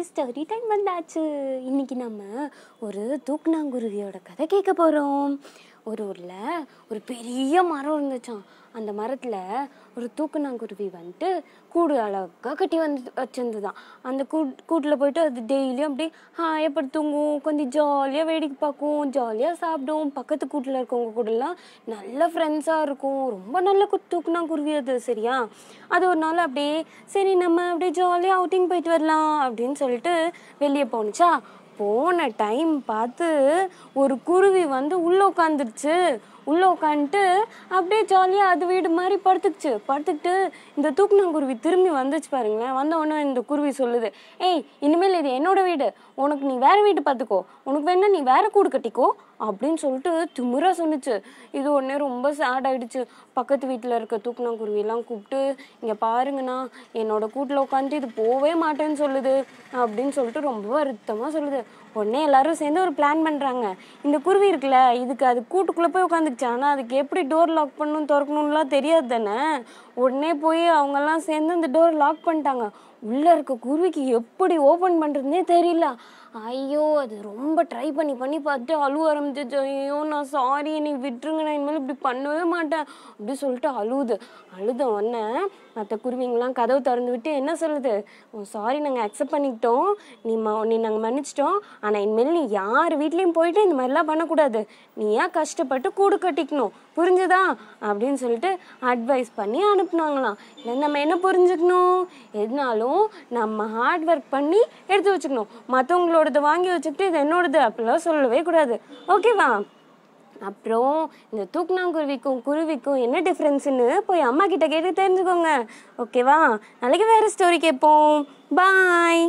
இன்னைக்கு story time வந்தாச்சு இன்னைக்கு நம்ம ஒரு தூக்குநாங்குருவியோட கதை கேட்க போகிறோம் ஒரு ஊரில் ஒரு பெரிய மரம் இருந்துச்சான் அந்த மரத்தில் ஒரு தூக்குநாங்குருவி வந்துட்டு கூடு அழகாக கட்டி வந்து வச்சுருந்துதான் அந்த கூட் கூட்டில் போயிட்டு அது டெய்லியும் அப்படியே ஹாயாக தூங்கும் கொஞ்சம் ஜாலியாக வேடிக்கை பார்க்கும் ஜாலியாக சாப்பிடும் பக்கத்து கூட்டில் இருக்கவங்க கூடலாம் நல்ல ஃப்ரெண்ட்ஸாக இருக்கும் ரொம்ப நல்ல தூக்குநாங்குருவி அது சரியா அது ஒரு நாள் அப்படியே சரி நம்ம அப்படியே ஜாலியாக அவுட்டிங் போயிட்டு வரலாம் அப்படின்னு சொல்லிட்டு வெளியே போணுச்சா போன டைம் பார்த்து ஒரு குருவி வந்து உள்ளே உட்காந்துருச்சு உள்ளே உட்காந்துட்டு அப்படியே ஜாலியாக அது வீடு மாதிரி படுத்துக்குச்சு படுத்துக்கிட்டு இந்த குருவி திரும்பி வந்துச்சு பாருங்களேன் வந்த உடனே இந்த குருவி சொல்லுது ஏய் இனிமேல் இது என்னோட வீடு உனக்கு நீ வேறு வீடு பார்த்துக்கோ உனக்கு வேணா நீ வேறு கூடு கட்டிக்கோ அப்படின்னு சொல்லிட்டு திமுறாக சொன்னிச்சு இது உடனே ரொம்ப சேட் ஆகிடுச்சு பக்கத்து வீட்டில் இருக்க தூக்குனாங்குருவிலாம் கூப்பிட்டு இங்கே பாருங்கண்ணா என்னோட கூட்டில் உட்காந்துட்டு இது போவே மாட்டேன்னு சொல்லுது அப்படின்னு சொல்லிட்டு ரொம்ப வருத்தமாக சொல்லுது உடனே எல்லாரும் சேர்ந்து ஒரு பிளான் பண்ணுறாங்க இந்த குருவி இருக்குல்ல இதுக்கு அது கூட்டுக்குள்ளே போய் உட்காந்து இருந்துச்சு ஆனால் அதுக்கு எப்படி டோர் லாக் பண்ணணும் திறக்கணும்லாம் தெரியாது தானே உடனே போய் அவங்கெல்லாம் சேர்ந்து அந்த டோர் லாக் பண்ணிட்டாங்க உள்ளே இருக்க குருவிக்கு எப்படி ஓப்பன் பண்றதுனே தெரியல ஐயோ அது ரொம்ப ட்ரை பண்ணி பண்ணி பார்த்துட்டு அழுவ ஆரம்பிச்சிச்சு ஐயோ நான் சாரி நீ விட்டுருங்க நான் இனிமேல் இப்படி பண்ணவே மாட்டேன் அப்படி சொல்லிட்டு அழுது அழுத உடனே மற்ற குருவிங்களாம் கதவு திறந்து விட்டு என்ன சொல்லுது சாரி நாங்கள் அக்செப்ட் பண்ணிக்கிட்டோம் நீ ம நீ நாங்கள் மன்னிச்சிட்டோம் ஆனால் இனிமேல் நீ யார் வீட்லேயும் போயிட்டு இந்த மாதிரிலாம் பண்ணக்கூடாது நீ ஏன் கஷ்டப்பட்டு கூடு கட்டிக்கணும் புரிஞ்சுதா அப்படின்னு சொல்லிட்டு அட்வைஸ் பண்ணி அனுப்பு கூப்பினாங்களாம் நம்ம என்ன புரிஞ்சுக்கணும் எதுனாலும் நம்ம ஹார்ட் ஒர்க் பண்ணி எடுத்து வச்சுக்கணும் மற்றவங்களோடது வாங்கி வச்சுக்கிட்டு இது என்னோடது அப்படிலாம் சொல்லவே கூடாது ஓகேவா அப்புறம் இந்த தூக்குனாங்குருவிக்கும் குருவிக்கும் என்ன டிஃப்ரென்ஸுன்னு போய் அம்மா கிட்ட கேட்டு தெரிஞ்சுக்கோங்க ஓகேவா நாளைக்கு வேறு ஸ்டோரி கேட்போம் பாய்